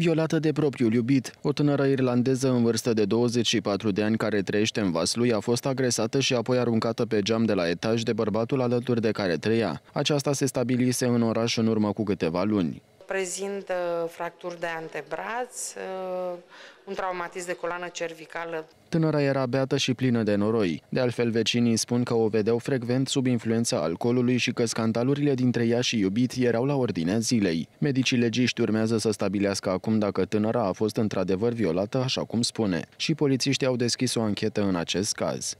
violată de propriul iubit. O tânără irlandeză în vârstă de 24 de ani care trăiește în Vaslui a fost agresată și apoi aruncată pe geam de la etaj de bărbatul alături de care trăia. Aceasta se stabilise în oraș în urmă cu câteva luni prezintă fracturi de antebraț, uh, un traumatism de coloană cervicală. Tânăra era beată și plină de noroi. De altfel, vecinii spun că o vedeau frecvent sub influența alcoolului și că scandalurile dintre ea și iubit erau la ordinea zilei. Medicii legiști urmează să stabilească acum dacă tânăra a fost într-adevăr violată, așa cum spune. Și polițiștii au deschis o anchetă în acest caz.